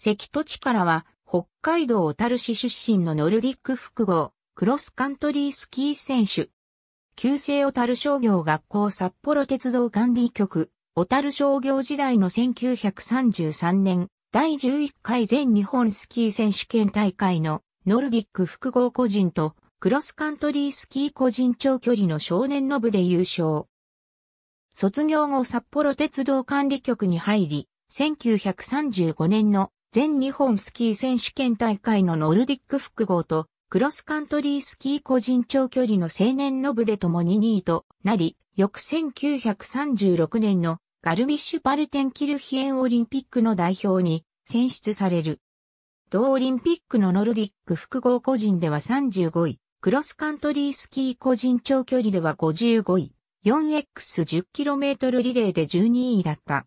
関土地からは、北海道小樽市出身のノルディック複合、クロスカントリースキー選手。旧制小樽商業学校札幌鉄道管理局、小樽商業時代の1933年、第11回全日本スキー選手権大会のノルディック複合個人とクロスカントリースキー個人長距離の少年の部で優勝。卒業後札幌鉄道管理局に入り、1935年の全日本スキー選手権大会のノルディック複合と、クロスカントリースキー個人長距離の青年ノブで共に2位となり、翌1936年のガルビッシュパルテンキルヒエンオリンピックの代表に選出される。同オリンピックのノルディック複合個人では35位、クロスカントリースキー個人長距離では55位、4x10km リレーで12位だった。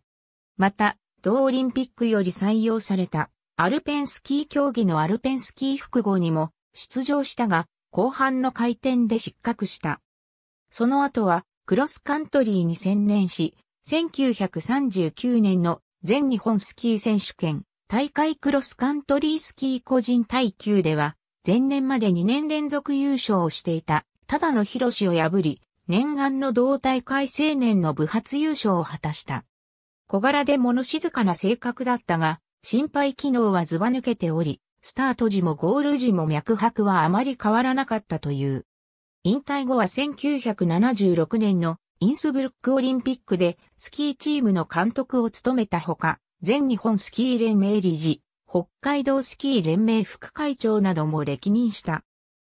また、同オリンピックより採用されたアルペンスキー競技のアルペンスキー複合にも出場したが、後半の回転で失格した。その後はクロスカントリーに専念し、1939年の全日本スキー選手権大会クロスカントリースキー個人耐久では、前年まで2年連続優勝をしていた、ただの広志を破り、念願の同大会青年の部発優勝を果たした。小柄で物静かな性格だったが、心肺機能はずば抜けており、スタート時もゴール時も脈拍はあまり変わらなかったという。引退後は1976年のインスブルックオリンピックでスキーチームの監督を務めたほか、全日本スキー連盟理事、北海道スキー連盟副会長なども歴任した。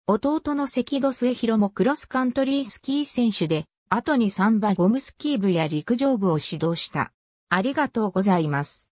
弟の関戸末広もクロスカントリースキー選手で、後にサンバゴムスキー部や陸上部を指導した。ありがとうございます。